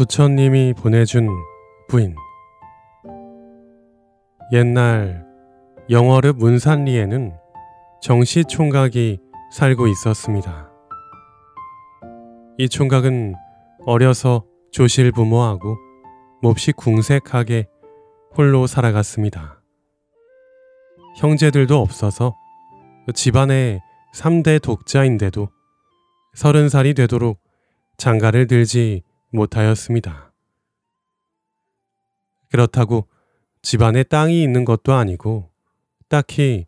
부처님이 보내준 부인 옛날 영월읍 문산리에는 정씨 총각이 살고 있었습니다. 이 총각은 어려서 조실 부모하고 몹시 궁색하게 홀로 살아갔습니다. 형제들도 없어서 집안의 3대 독자인데도 서른 살이 되도록 장가를 들지 못하였습니다. 그렇다고 집안에 땅이 있는 것도 아니고 딱히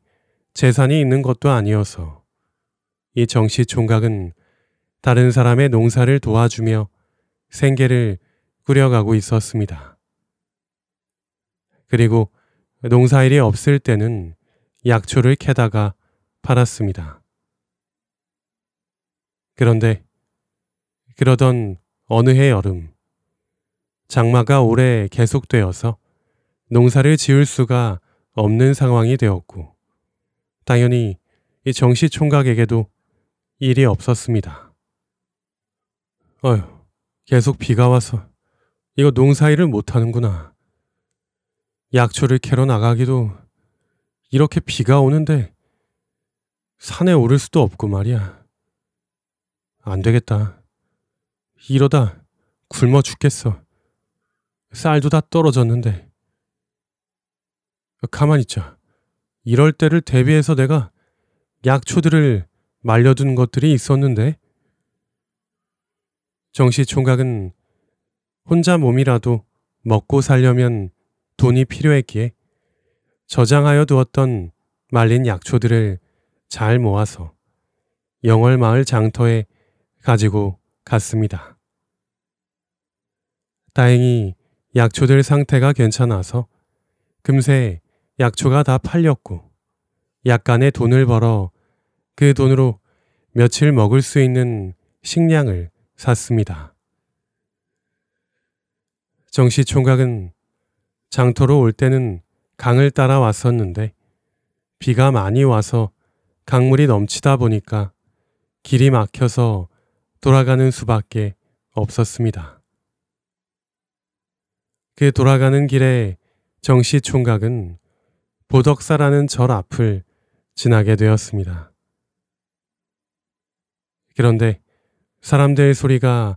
재산이 있는 것도 아니어서 이 정씨 총각은 다른 사람의 농사를 도와주며 생계를 꾸려가고 있었습니다. 그리고 농사일이 없을 때는 약초를 캐다가 팔았습니다. 그런데 그러던 어느 해 여름 장마가 오래 계속되어서 농사를 지을 수가 없는 상황이 되었고 당연히 이정시 총각에게도 일이 없었습니다. 어휴, 계속 비가 와서 이거 농사일을 못하는구나. 약초를 캐러 나가기도 이렇게 비가 오는데 산에 오를 수도 없고 말이야. 안 되겠다. 이러다 굶어 죽겠어. 쌀도 다 떨어졌는데. 가만 있자. 이럴 때를 대비해서 내가 약초들을 말려둔 것들이 있었는데. 정시 총각은 혼자 몸이라도 먹고 살려면 돈이 필요했기에 저장하여 두었던 말린 약초들을 잘 모아서 영월마을 장터에 가지고 갔습니다. 다행히 약초들 상태가 괜찮아서 금세 약초가 다 팔렸고 약간의 돈을 벌어 그 돈으로 며칠 먹을 수 있는 식량을 샀습니다. 정시 총각은 장터로 올 때는 강을 따라 왔었는데 비가 많이 와서 강물이 넘치다 보니까 길이 막혀서 돌아가는 수밖에 없었습니다. 그 돌아가는 길에 정씨 총각은 보덕사라는 절 앞을 지나게 되었습니다. 그런데 사람들 소리가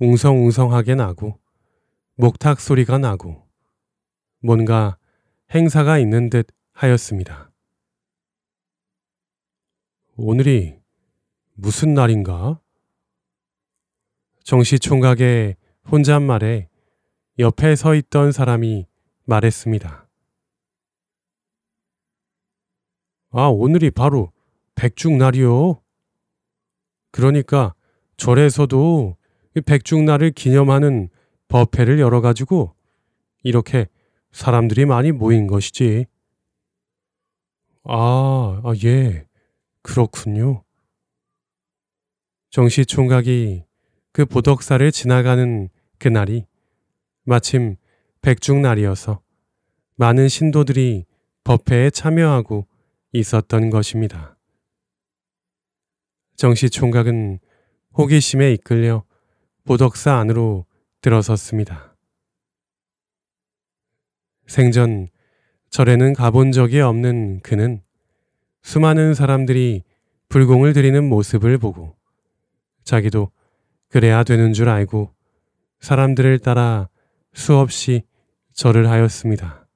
웅성웅성하게 나고 목탁 소리가 나고 뭔가 행사가 있는 듯 하였습니다. 오늘이 무슨 날인가? 정씨 총각의 혼잣말에 옆에 서 있던 사람이 말했습니다. 아, 오늘이 바로 백중날이요. 그러니까 절에서도 백중날을 기념하는 법회를 열어가지고 이렇게 사람들이 많이 모인 것이지. 아, 아 예, 그렇군요. 정시 총각이 그 보덕사를 지나가는 그날이 마침 백중날이어서 많은 신도들이 법회에 참여하고 있었던 것입니다. 정시 총각은 호기심에 이끌려 보덕사 안으로 들어섰습니다. 생전 절에는 가본 적이 없는 그는 수많은 사람들이 불공을 드리는 모습을 보고 자기도 그래야 되는 줄 알고 사람들을 따라 수없이 절을 하였습니다.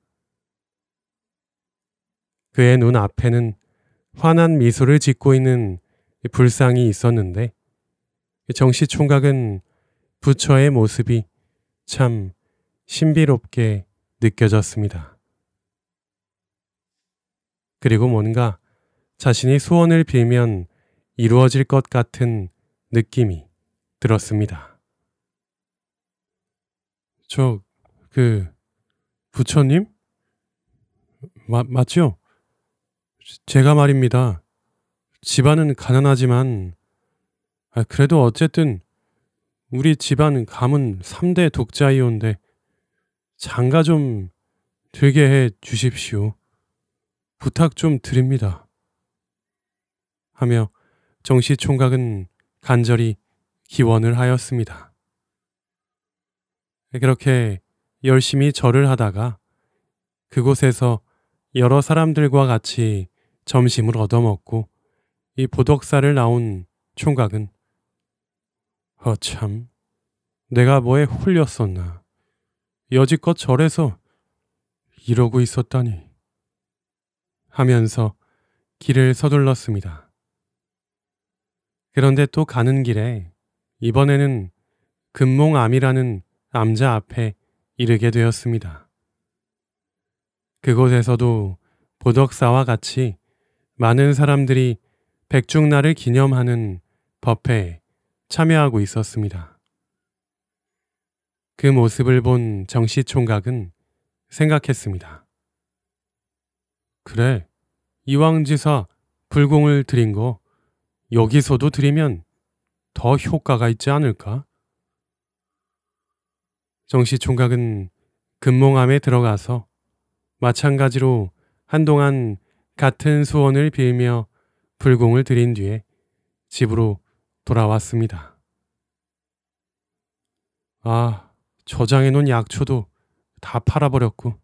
그의 눈 앞에는 환한 미소를 짓고 있는 불상이 있었는데 정씨 총각은 부처의 모습이 참 신비롭게 느껴졌습니다. 그리고 뭔가 자신이 소원을 빌면 이루어질 것 같은 느낌이 들었습니다. 저그 부처님 마, 맞죠? 제가 말입니다. 집안은 가난하지만 아, 그래도 어쨌든 우리 집안 감은 3대 독자이온데 장가 좀 들게 해 주십시오. 부탁 좀 드립니다. 하며 정씨 총각은 간절히 기원을 하였습니다. 그렇게 열심히 절을 하다가 그곳에서 여러 사람들과 같이 점심을 얻어먹고 이 보덕사를 나온 총각은 어 참 내가 뭐에 홀렸었나 여지껏 절에서 이러고 있었다니 하면서 길을 서둘렀습니다. 그런데 또 가는 길에 이번에는 금몽암이라는 암자 앞에 이르게 되었습니다. 그곳에서도 보덕사와 같이 많은 사람들이 백중날을 기념하는 법회에 참여하고 있었습니다. 그 모습을 본 정씨 총각은 생각했습니다. 그래, 이왕지사 불공을 드린 거 여기서도 드리면 더 효과가 있지 않을까? 정씨 총각은 금몽암에 들어가서 마찬가지로 한동안 같은 수원을 빌며 불공을 드린 뒤에 집으로 돌아왔습니다. 아, 저장해놓은 약초도 다 팔아버렸고,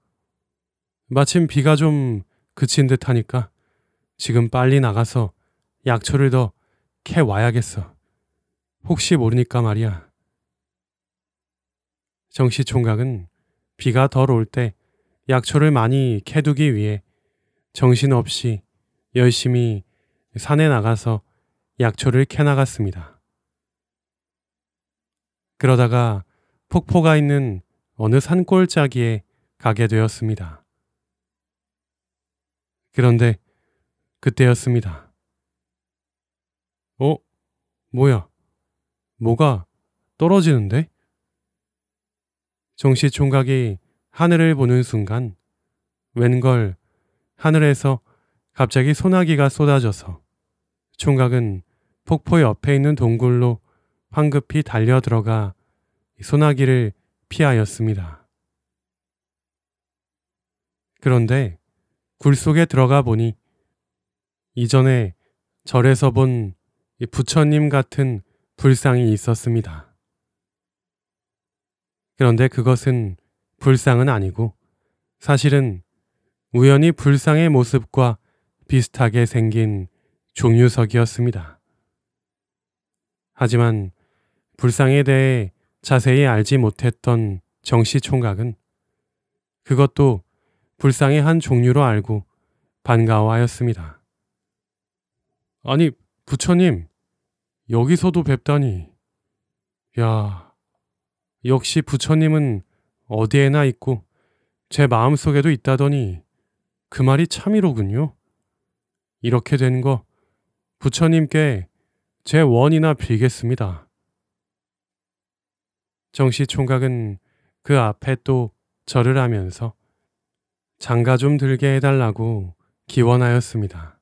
마침 비가 좀 그친 듯 하니까 지금 빨리 나가서 약초를 더 캐와야겠어. 혹시 모르니까 말이야. 정씨 총각은 비가 덜 올 때 약초를 많이 캐두기 위해 정신없이 열심히 산에 나가서 약초를 캐나갔습니다. 그러다가 폭포가 있는 어느 산골짜기에 가게 되었습니다. 그런데 그때였습니다. 어? 뭐야? 뭐가 떨어지는데? 정시 총각이 하늘을 보는 순간 웬걸 하늘에서 갑자기 소나기가 쏟아져서 총각은 폭포 옆에 있는 동굴로 황급히 달려 들어가 소나기를 피하였습니다. 그런데 굴 속에 들어가 보니 이전에 절에서 본 부처님 같은 불상이 있었습니다. 그런데 그것은 불상은 아니고 사실은 우연히 불상의 모습과 비슷하게 생긴 종유석이었습니다 하지만 불상에 대해 자세히 알지 못했던 정씨 총각은 그것도 불상의 한 종류로 알고 반가워하였습니다. 아니, 부처님, 여기서도 뵙다니. 야, 역시 부처님은 어디에나 있고 제 마음속에도 있다더니 그 말이 참이로군요. 이렇게 된 거 부처님께 제 원이나 빌겠습니다. 정씨 총각은 그 앞에 또 절을 하면서 장가 좀 들게 해달라고 기원하였습니다.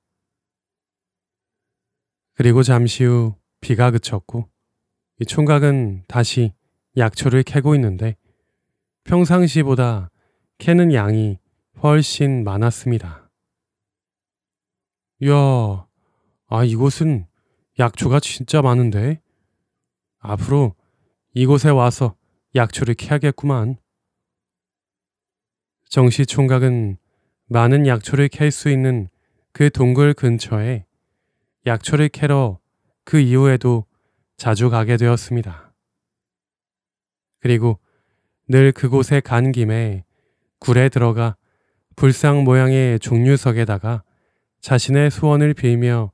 그리고 잠시 후 비가 그쳤고 이 총각은 다시 약초를 캐고 있는데 평상시보다 캐는 양이 훨씬 많았습니다. 이야, 아, 이곳은 약초가 진짜 많은데? 앞으로 이곳에 와서 약초를 캐야겠구만. 정시 총각은 많은 약초를 캘 수 있는 그 동굴 근처에 약초를 캐러 그 이후에도 자주 가게 되었습니다. 그리고 늘 그곳에 간 김에 굴에 들어가 불상 모양의 종류석에다가 자신의 소원을 빌며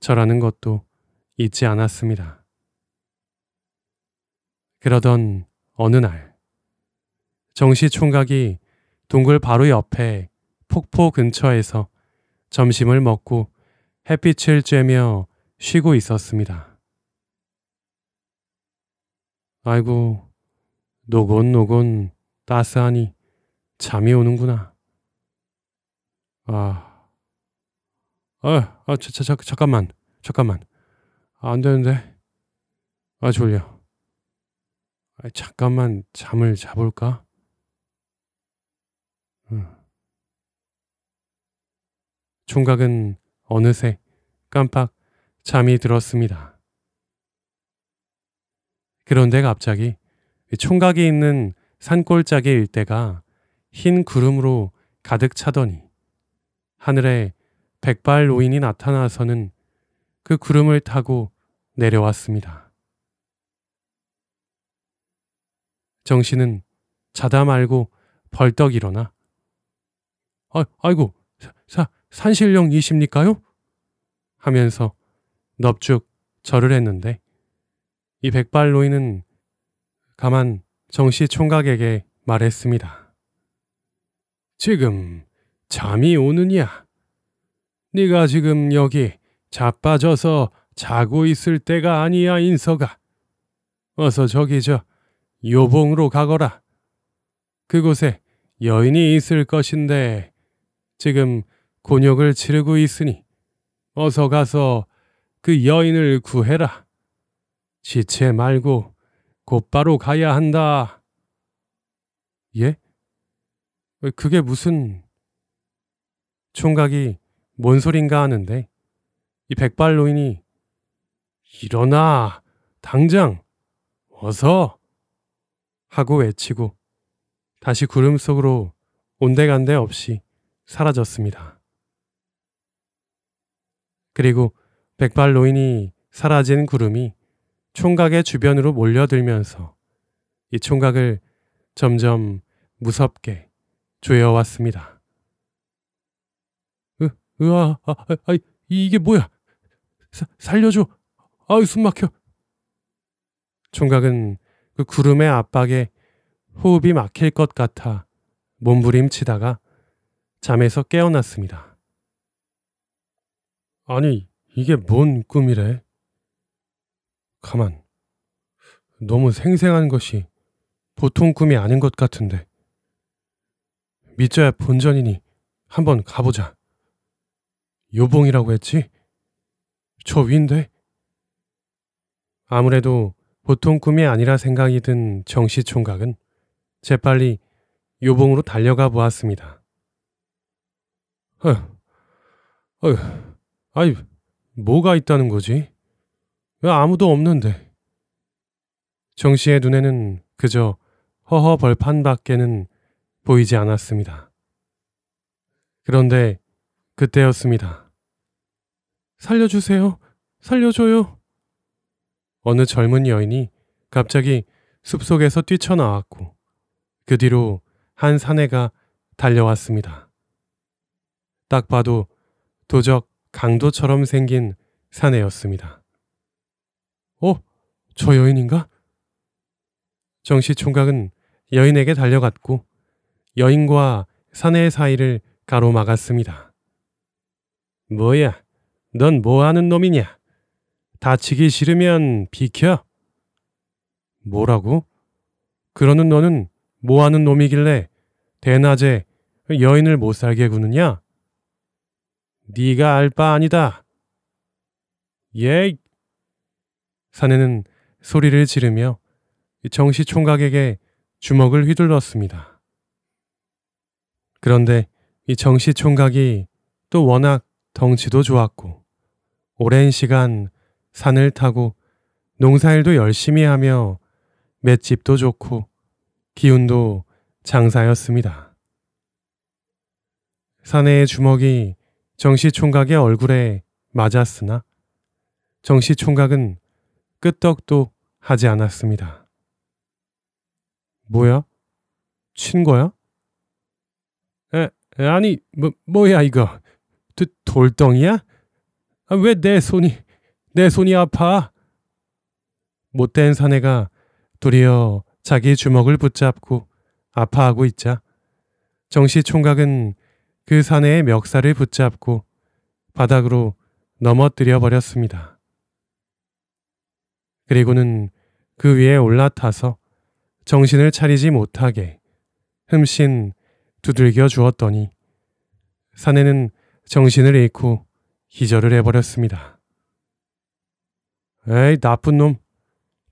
절하는 것도 잊지 않았습니다. 그러던 어느 날 정시 총각이 동굴 바로 옆에 폭포 근처에서 점심을 먹고 햇빛을 쬐며 쉬고 있었습니다. 아이고, 노곤노곤 따스하니 잠이 오는구나. 아, 아, 아, 자, 자, 자, 잠깐만, 잠깐만. 아, 안 되는데. 아, 졸려. 아, 잠깐만 잠을 자볼까? 응. 총각은 어느새 깜빡 잠이 들었습니다. 그런데 갑자기 총각이 있는 산골짜기 일대가 흰 구름으로 가득 차더니 하늘에 백발 노인이 나타나서는 그 구름을 타고 내려왔습니다. 정신은 자다 말고 벌떡 일어나 아, 아이고 사, 산신령이십니까요? 하면서 넙죽 절을 했는데 이 백발 노인은 가만 정씨 총각에게 말했습니다. 지금 잠이 오느냐? 네가 지금 여기 자빠져서 자고 있을 때가 아니야 인서가. 어서 저기 저 요봉으로 가거라. 그곳에 여인이 있을 것인데 지금 곤욕을 치르고 있으니 어서 가서 그 여인을 구해라. 지체 말고 곧바로 가야 한다. 예? 그게 무슨... 총각이 뭔 소린가 하는데 이 백발 노인이 일어나 당장 어서 하고 외치고 다시 구름 속으로 온데간데 없이 사라졌습니다. 그리고 백발 노인이 사라진 구름이 총각의 주변으로 몰려들면서 이 총각을 점점 무섭게 조여왔습니다. 으, 으아, 아, 아, 아 이게 뭐야? 사, 살려줘. 아유, 숨 막혀. 총각은 그 구름의 압박에 호흡이 막힐 것 같아 몸부림치다가 잠에서 깨어났습니다. 아니, 이게 뭔 꿈이래? 가만. 너무 생생한 것이 보통 꿈이 아닌 것 같은데. 믿자야 본전이니 한번 가보자. 요봉이라고 했지? 저 위인데? 아무래도 보통 꿈이 아니라 생각이 든 정씨 총각은 재빨리 요봉으로 달려가 보았습니다. 어휴, 어휴, 아이, 뭐가 있다는 거지? 왜 아무도 없는데? 정 씨의 눈에는 그저 허허 벌판 밖에는 보이지 않았습니다. 그런데 그때였습니다. 살려주세요. 살려줘요. 어느 젊은 여인이 갑자기 숲속에서 뛰쳐나왔고 그 뒤로 한 사내가 달려왔습니다. 딱 봐도 도적 강도처럼 생긴 사내였습니다. 어? 저 여인인가? 정씨 총각은 여인에게 달려갔고 여인과 사내의 사이를 가로막았습니다. 뭐야? 넌뭐 하는 놈이냐? 다치기 싫으면 비켜? 뭐라고? 그러는 너는 뭐 하는 놈이길래 대낮에 여인을 못 살게 구느냐? 네가 알 바 아니다. 예, 사내는 소리를 지르며 정시 총각에게 주먹을 휘둘렀습니다. 그런데 이정시 총각이 또 워낙 덩치도 좋았고 오랜 시간 산을 타고 농사일도 열심히 하며 맷집도 좋고 기운도 장사였습니다. 사내의 주먹이 정시 총각의 얼굴에 맞았으나 정시 총각은 끄떡도 하지 않았습니다. 뭐야? 친 거야? 에, 아니, 뭐, 뭐야 이거? 도, 돌덩이야? 아, 왜내 손이, 내 손이 아파? 못된 사내가 도리어 자기 주먹을 붙잡고 아파하고 있자 정씨 총각은 그 사내의 멱살을 붙잡고 바닥으로 넘어뜨려 버렸습니다. 그리고는 그 위에 올라타서 정신을 차리지 못하게 흠씬 두들겨 주었더니 사내는 정신을 잃고 기절을 해버렸습니다. 에이, 나쁜 놈.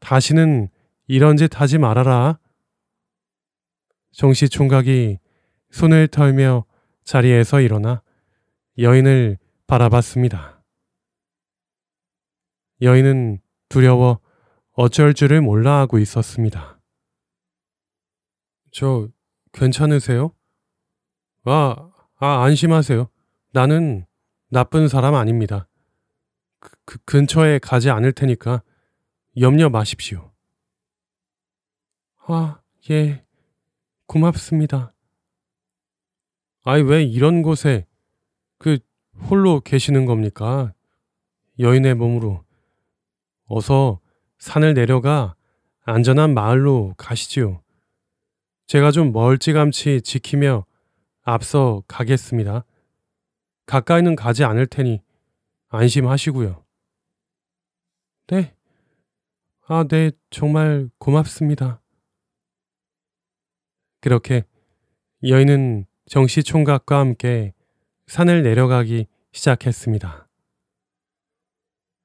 다시는 이런 짓 하지 말아라. 정씨 총각이 손을 털며 자리에서 일어나 여인을 바라봤습니다. 여인은 두려워 어쩔 줄을 몰라 하고 있었습니다. 저, 괜찮으세요? 아, 아, 안심하세요. 나는 나쁜 사람 아닙니다. 그, 그 근처에 가지 않을 테니까 염려 마십시오. 아, 예. 고맙습니다. 아이, 왜 이런 곳에 그 홀로 계시는 겁니까? 여인의 몸으로 어서 산을 내려가 안전한 마을로 가시지요. 제가 좀 멀찌감치 지키며 앞서 가겠습니다. 가까이는 가지 않을 테니 안심하시고요. 네. 아, 네. 정말 고맙습니다. 그렇게 여인은 정씨 총각과 함께 산을 내려가기 시작했습니다.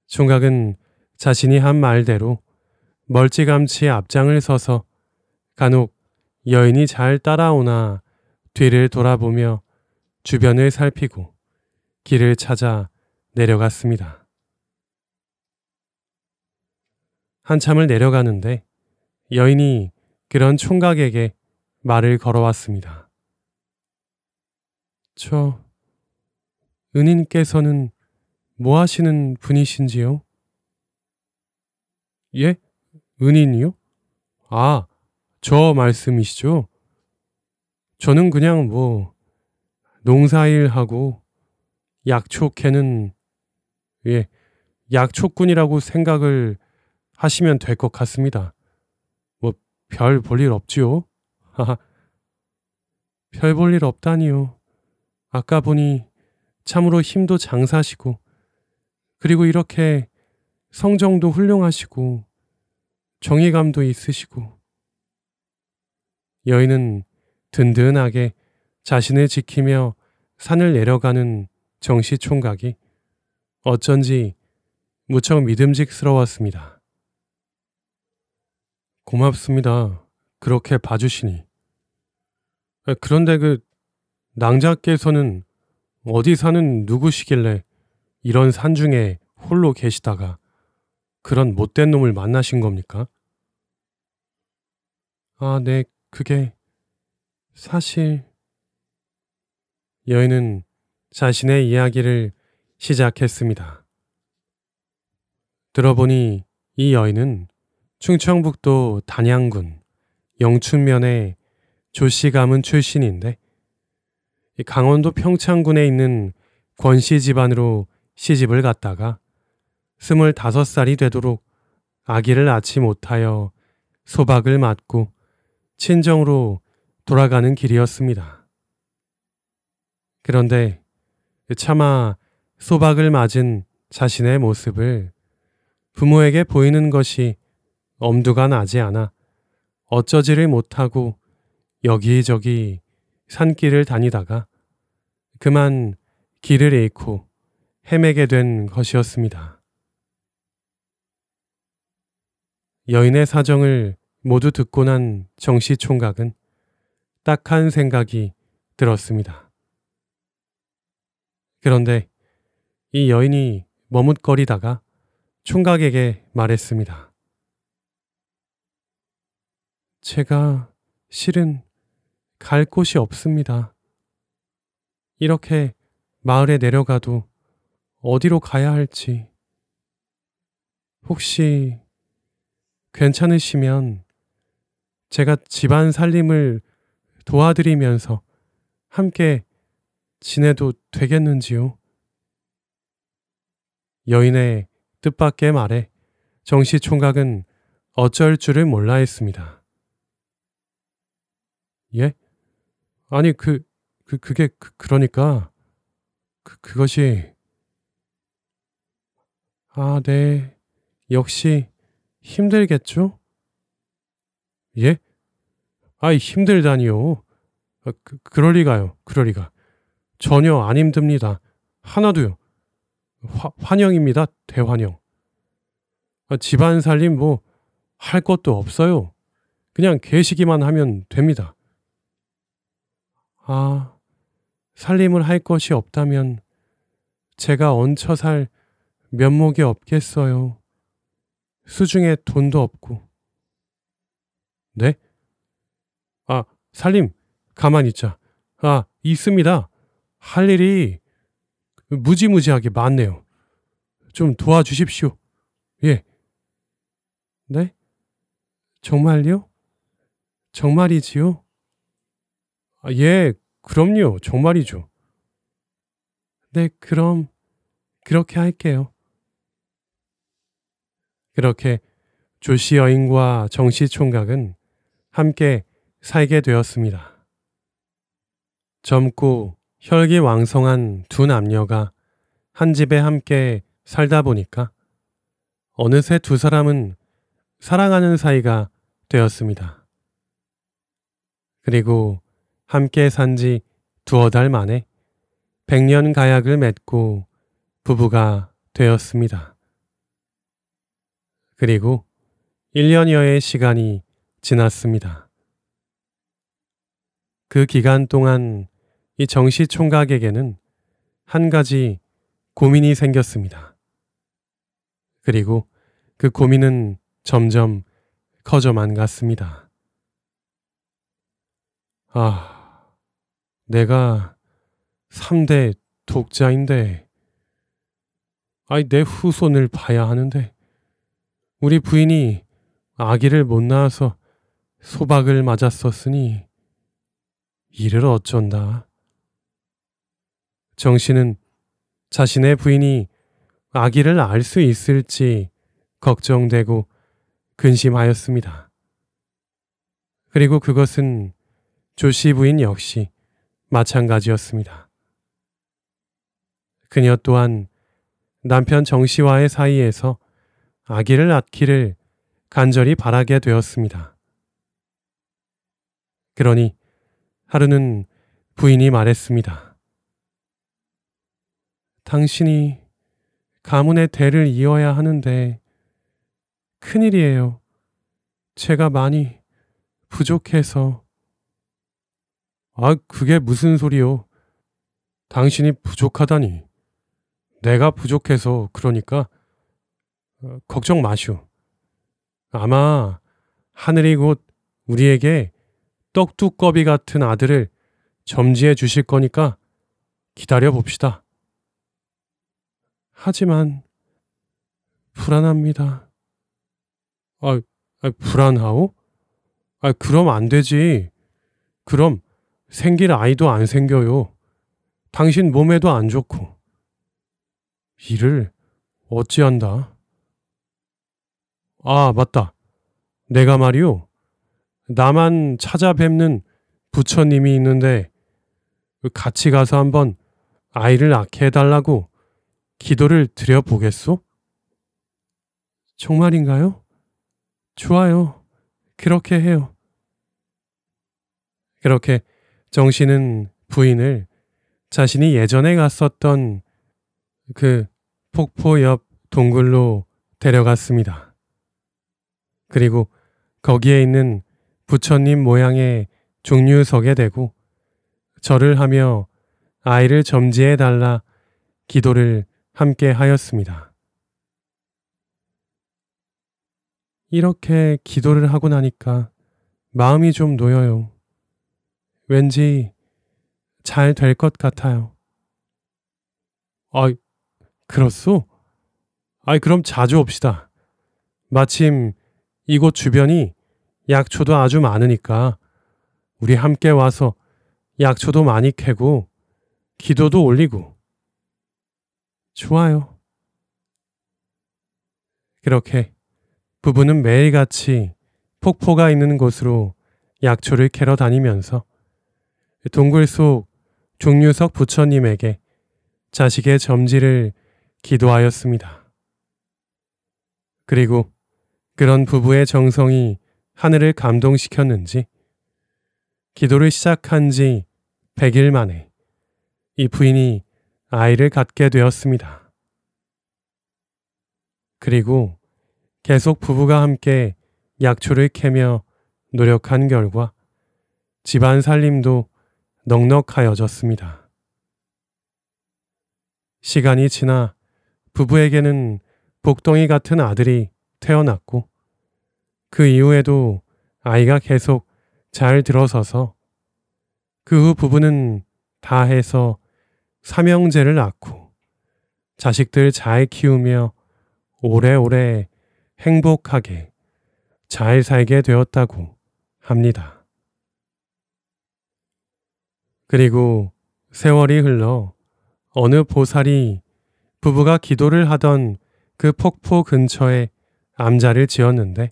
총각은 자신이 한 말대로 멀찌감치 앞장을 서서 간혹 여인이 잘 따라오나 뒤를 돌아보며 주변을 살피고 길을 찾아 내려갔습니다. 한참을 내려가는데 여인이 그런 총각에게 말을 걸어왔습니다. 저, 은인께서는 뭐 하시는 분이신지요? 예? 은인이요? 아, 저 말씀이시죠? 저는 그냥 뭐, 농사일하고, 약초 캐는, 예, 약초꾼이라고 생각을 하시면 될 것 같습니다. 뭐, 별 볼 일 없지요? 하하. 별 볼 일 없다니요. 아까 보니 참으로 힘도 장사시고, 그리고 이렇게 성정도 훌륭하시고 정의감도 있으시고 여인은 든든하게 자신을 지키며 산을 내려가는 정시 총각이 어쩐지 무척 믿음직스러웠습니다. 고맙습니다. 그렇게 봐주시니. 그런데 그 낭자께서는 어디 사는 누구시길래 이런 산 중에 홀로 계시다가 그런 못된 놈을 만나신 겁니까? 아, 네, 그게 사실 여인은 자신의 이야기를 시작했습니다. 들어보니 이 여인은 충청북도 단양군 영춘면의 조씨 가문 출신인데 강원도 평창군에 있는 권씨 집안으로 시집을 갔다가 스물다섯 살이 되도록 아기를 낳지 못하여 소박을 맞고 친정으로 돌아가는 길이었습니다. 그런데 차마 소박을 맞은 자신의 모습을 부모에게 보이는 것이 엄두가 나지 않아 어쩌지를 못하고 여기저기 산길을 다니다가 그만 길을 잃고 헤매게 된 것이었습니다. 여인의 사정을 모두 듣고 난 정씨 총각은 딱한 생각이 들었습니다. 그런데 이 여인이 머뭇거리다가 총각에게 말했습니다. 제가 실은 갈 곳이 없습니다. 이렇게 마을에 내려가도 어디로 가야 할지 혹시 괜찮으시면 제가 집안 살림을 도와드리면서 함께 지내도 되겠는지요? 여인의 뜻밖의 말에 정씨 총각은 어쩔 줄을 몰라 했습니다. 예? 아니 그, 그 그게 그, 그러니까 그 그것이 아, 네. 역시 힘들겠죠? 예? 아이, 힘들다니요. 아, 그, 그럴 리가요. 그럴 리가. 전혀 안 힘듭니다. 하나도요. 화, 환영입니다. 대환영. 아, 집안 살림 뭐 할 것도 없어요. 그냥 계시기만 하면 됩니다. 아, 살림을 할 것이 없다면 제가 얹혀 살 면목이 없겠어요. 수중에 돈도 없고. 네? 아, 살림, 가만 히 있자. 아, 있습니다. 할 일이 무지무지하게 많네요. 좀 도와주십시오. 예. 네? 정말요? 정말이지요? 아, 예, 그럼요. 정말이죠. 네, 그럼 그렇게 할게요. 그렇게 조씨 여인과 정씨 총각은 함께 살게 되었습니다. 젊고 혈기 왕성한 두 남녀가 한 집에 함께 살다 보니까 어느새 두 사람은 사랑하는 사이가 되었습니다. 그리고 함께 산 지 두어 달 만에 백년 가약을 맺고 부부가 되었습니다. 그리고 1년여의 시간이 지났습니다. 그 기간 동안 이 정시 총각에게는 한 가지 고민이 생겼습니다. 그리고 그 고민은 점점 커져만 갔습니다. 아, 내가 3대 독자인데, 아이, 내 후손을 봐야 하는데, 우리 부인이 아기를 못 낳아서 소박을 맞았었으니 이를 어쩐다. 정씨는 자신의 부인이 아기를 알 수 있을지 걱정되고 근심하였습니다. 그리고 그것은 조씨 부인 역시 마찬가지였습니다. 그녀 또한 남편 정씨와의 사이에서 아기를 낳기를 간절히 바라게 되었습니다. 그러니 하루는 부인이 말했습니다. 당신이 가문의 대를 이어야 하는데 큰일이에요. 제가 많이 부족해서. 아, 그게 무슨 소리요? 당신이 부족하다니. 내가 부족해서 그러니까 어, 걱정 마슈. 아마 하늘이 곧 우리에게 떡두꺼비 같은 아들을 점지해 주실 거니까 기다려 봅시다. 하지만 불안합니다. 아, 아 불안하오? 아, 그럼 안 되지. 그럼 생길 아이도 안 생겨요. 당신 몸에도 안 좋고. 이를 어찌한다. 아, 맞다. 내가 말이요. 나만 찾아뵙는 부처님이 있는데 그 같이 가서 한번 아이를 낳게 해달라고 기도를 드려보겠소? 정말인가요? 좋아요. 그렇게 해요. 그렇게 정신은 부인을 자신이 예전에 갔었던 그 폭포 옆 동굴로 데려갔습니다. 그리고 거기에 있는 부처님 모양의 종류석에 대고 절을 하며 아이를 점지해 달라 기도를 함께 하였습니다. 이렇게 기도를 하고 나니까 마음이 좀 놓여요. 왠지 잘 될 것 같아요. 아이, 그렇소? 아이, 그럼 자주 옵시다. 마침 이곳 주변이 약초도 아주 많으니까 우리 함께 와서 약초도 많이 캐고 기도도 올리고 좋아요. 그렇게 부부는 매일같이 폭포가 있는 곳으로 약초를 캐러 다니면서 동굴 속 종류석 부처님에게 자식의 점지를 기도하였습니다. 그리고 그런 부부의 정성이 하늘을 감동시켰는지 기도를 시작한 지 100일 만에 이 부인이 아이를 갖게 되었습니다. 그리고 계속 부부가 함께 약초를 캐며 노력한 결과 집안 살림도 넉넉하여졌습니다. 시간이 지나 부부에게는 복덩이 같은 아들이 태어났고 그 이후에도 아이가 계속 잘 들어서서 그 후 부부는 다 해서 삼형제를 낳고 자식들 잘 키우며 오래오래 행복하게 잘 살게 되었다고 합니다. 그리고 세월이 흘러 어느 보살이 부부가 기도를 하던 그 폭포 근처에 암자를 지었는데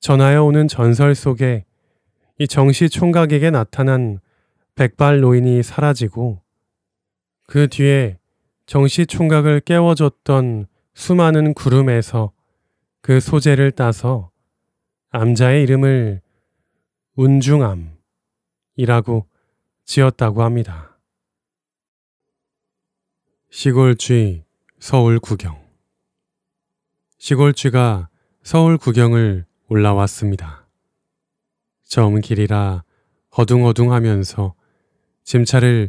전하여 오는 전설 속에 이 정시 총각에게 나타난 백발 노인이 사라지고 그 뒤에 정시 총각을 깨워줬던 수많은 구름에서 그 소재를 따서 암자의 이름을 운중암이라고 지었다고 합니다. 시골 쥐 서울 구경 시골쥐가 서울 구경을 올라왔습니다. 저음 길이라 어둥어둥 하면서 짐차를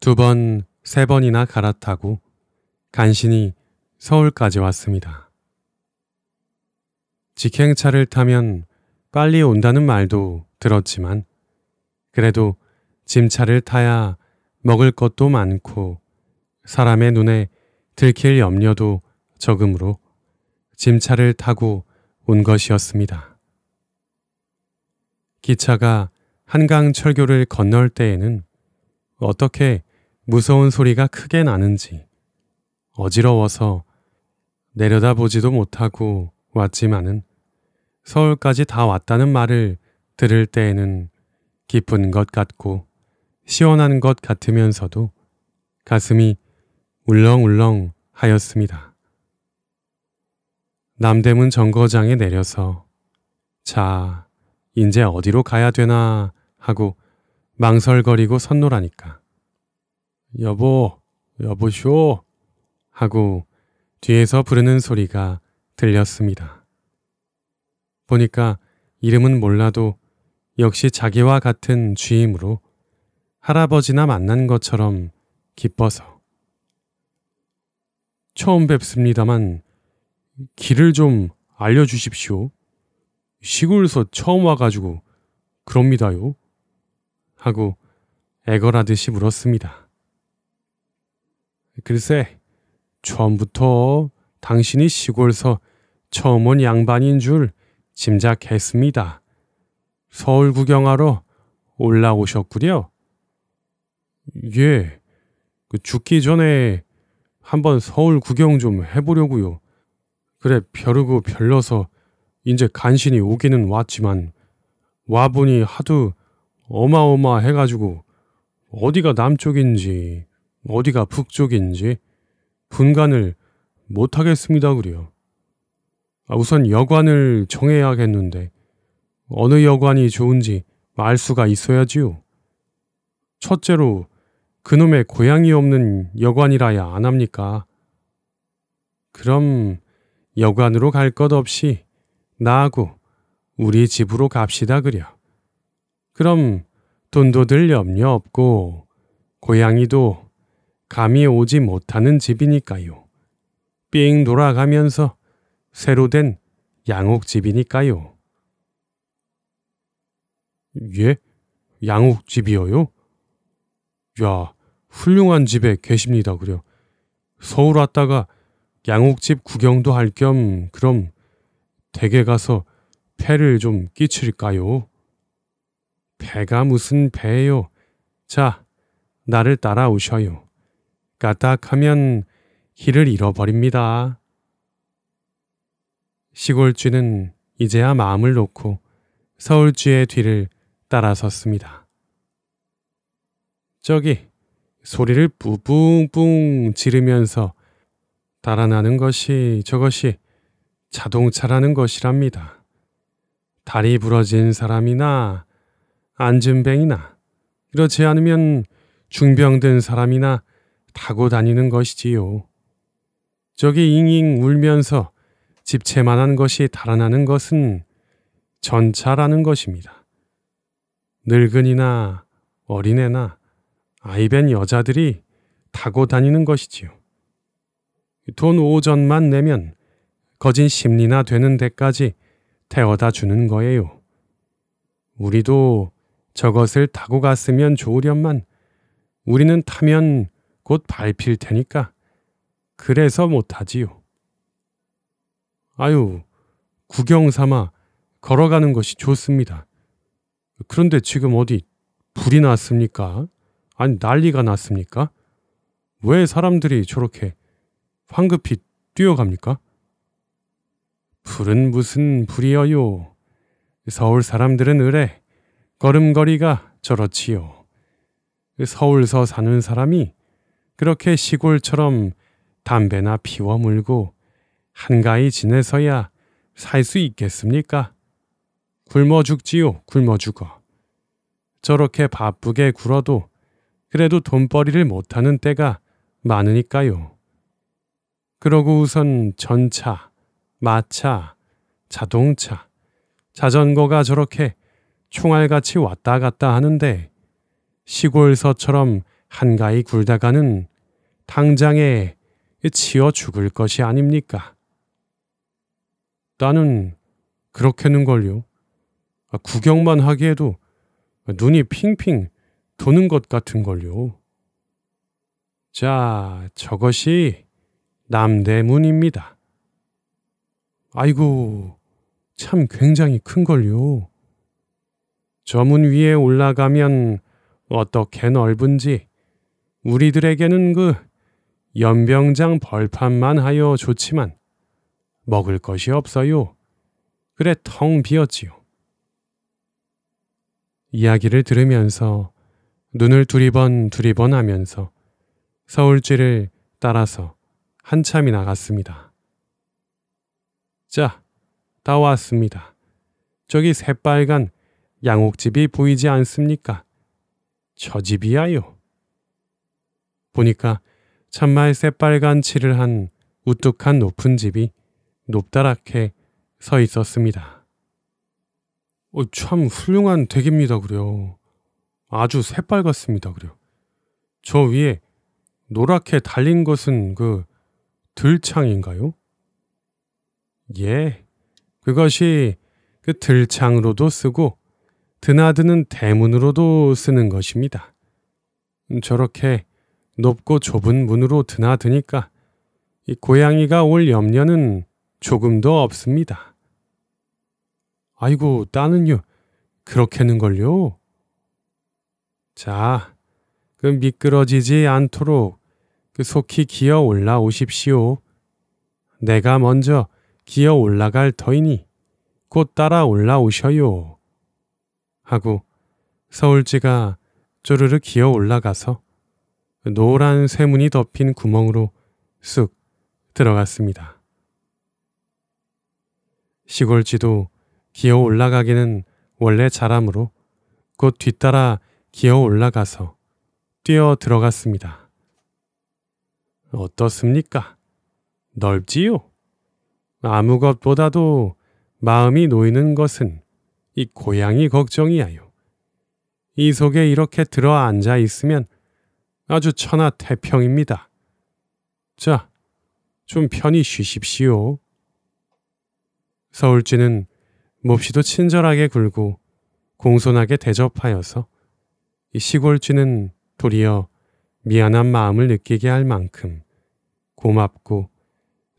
두 번, 세 번이나 갈아타고 간신히 서울까지 왔습니다. 직행차를 타면 빨리 온다는 말도 들었지만 그래도 짐차를 타야 먹을 것도 많고 사람의 눈에 들킬 염려도 적으므로 짐차를 타고 온 것이었습니다. 기차가 한강 철교를 건널 때에는 어떻게 무서운 소리가 크게 나는지 어지러워서 내려다보지도 못하고 왔지만은 서울까지 다 왔다는 말을 들을 때에는 기쁜 것 같고 시원한 것 같으면서도 가슴이 울렁울렁 하였습니다. 남대문 정거장에 내려서 자, 이제 어디로 가야 되나 하고 망설거리고 선노라니까. 여보, 여보쇼 하고 뒤에서 부르는 소리가 들렸습니다. 보니까 이름은 몰라도 역시 자기와 같은 주임으로 할아버지나 만난 것처럼 기뻐서 처음 뵙습니다만 길을 좀 알려주십시오. 시골서 처음 와가지고 그럽니다요. 하고 애걸하듯이 물었습니다. 글쎄, 처음부터 당신이 시골서 처음 온 양반인 줄 짐작했습니다. 서울 구경하러 올라오셨구려? 예, 그 죽기 전에 한번 서울 구경 좀 해보려고요. 그래 벼르고 별러서 이제 간신히 오기는 왔지만 와보니 하도 어마어마해가지고 어디가 남쪽인지 어디가 북쪽인지 분간을 못하겠습니다 그려 아, 우선 여관을 정해야겠는데 어느 여관이 좋은지 말 수가 있어야지요. 첫째로 그놈의 고향이 없는 여관이라야 안 합니까? 그럼 여관으로 갈 것 없이 나하고 우리 집으로 갑시다 그려. 그럼 돈도 들 염려 없고 고양이도 감이 오지 못하는 집이니까요. 삥 돌아가면서 새로 된 양옥집이니까요. 예? 양옥집이어요? 야, 훌륭한 집에 계십니다 그려. 서울 왔다가 양옥집 구경도 할 겸 그럼 댁에 가서 폐를좀 끼칠까요? 배가 무슨 배예요. 자, 나를 따라오셔요. 까딱하면 길을 잃어버립니다. 시골쥐는 이제야 마음을 놓고 서울쥐의 뒤를 따라섰습니다. 저기 소리를 뿌뿡뿡 지르면서 달아나는 것이 저것이 자동차라는 것이랍니다. 다리 부러진 사람이나 안진뱅이나 이러지 않으면 중병된 사람이나 타고 다니는 것이지요. 저기 잉잉 울면서 집채만한 것이 달아나는 것은 전차라는 것입니다. 늙은이나 어린애나 아이벤 여자들이 타고 다니는 것이지요. 돈 오전만 내면 거진 심리나 되는 데까지 태워다 주는 거예요. 우리도 저것을 타고 갔으면 좋으련만 우리는 타면 곧 밟힐 테니까 그래서 못하지요. 아유, 구경 삼아 걸어가는 것이 좋습니다. 그런데 지금 어디 불이 났습니까? 아니 난리가 났습니까? 왜 사람들이 저렇게 황급히 뛰어갑니까? 불은 무슨 불이어요. 서울 사람들은 으래 걸음거리가 저렇지요. 서울서 사는 사람이 그렇게 시골처럼 담배나 피워 물고 한가히 지내서야 살 수 있겠습니까? 굶어 죽지요, 굶어 죽어. 저렇게 바쁘게 굴어도 그래도 돈벌이를 못하는 때가 많으니까요. 그러고 우선 전차, 마차, 자동차, 자전거가 저렇게 총알같이 왔다 갔다 하는데 시골서처럼 한가히 굴다가는 당장에 치어 죽을 것이 아닙니까? 나는 그렇게는걸요. 아, 구경만 하기에도 눈이 핑핑 도는 것 같은걸요. 자, 저것이 남대문입니다. 아이고, 참 굉장히 큰걸요. 저 문 위에 올라가면 어떻게 넓은지 우리들에게는 그 연병장 벌판만 하여 좋지만 먹을 것이 없어요. 그래 텅 비었지요. 이야기를 들으면서 눈을 두리번 두리번 하면서 서울지를 따라서 한참이나 갔습니다. 자, 다 왔습니다. 저기 새빨간 양옥집이 보이지 않습니까? 저 집이야요. 보니까 참말 새빨간 칠을 한 우뚝한 높은 집이 높다랗게 서 있었습니다. 어, 참 훌륭한 댁입니다 그려. 아주 새빨갛습니다 그려. 저 위에 노랗게 달린 것은 그 들창인가요? 예. 그것이 그 들창으로도 쓰고 드나드는 대문으로도 쓰는 것입니다. 음, 저렇게 높고 좁은 문으로 드나드니까 이 고양이가 올 염려는 조금도 없습니다. 아이고, 따는요. 그렇게는걸요. 자, 그 미끄러지지 않도록 그 속히 기어 올라오십시오. 내가 먼저 기어 올라갈 터이니 곧 따라 올라오셔요. 하고 서울지가 쪼르르 기어 올라가서 노란 쇠문이 덮인 구멍으로 쑥 들어갔습니다. 시골지도 기어 올라가기는 원래 잘함으로 곧 뒤따라 기어 올라가서 뛰어 들어갔습니다. 어떻습니까? 넓지요? 아무 것보다도 마음이 놓이는 것은 이 고양이 걱정이야요. 이 속에 이렇게 들어 앉아 있으면 아주 천하 태평입니다. 자, 좀 편히 쉬십시오. 서울쥐는 몹시도 친절하게 굴고 공손하게 대접하여서 시골쥐는 도리어 미안한 마음을 느끼게 할 만큼 고맙고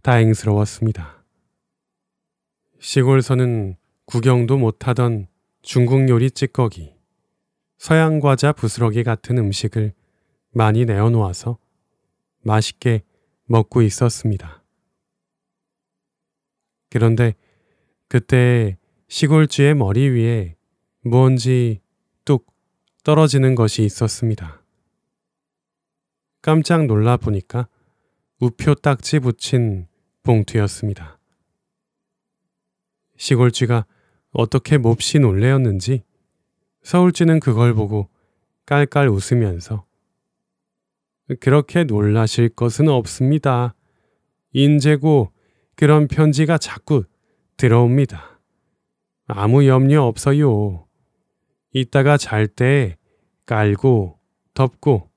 다행스러웠습니다. 시골서는 구경도 못하던 중국 요리 찌꺼기, 서양 과자 부스러기 같은 음식을 많이 내어놓아서 맛있게 먹고 있었습니다. 그런데 그때 시골쥐의 머리 위에 무언지 뚝 떨어지는 것이 있었습니다. 깜짝 놀라 보니까 우표 딱지 붙인 봉투였습니다. 시골쥐가 어떻게 몹시 놀래었는지 서울쥐는 그걸 보고 깔깔 웃으면서 그렇게 놀라실 것은 없습니다. 인재고 그런 편지가 자꾸 들어옵니다. 아무 염려 없어요. 이따가 잘 때 깔고 덮고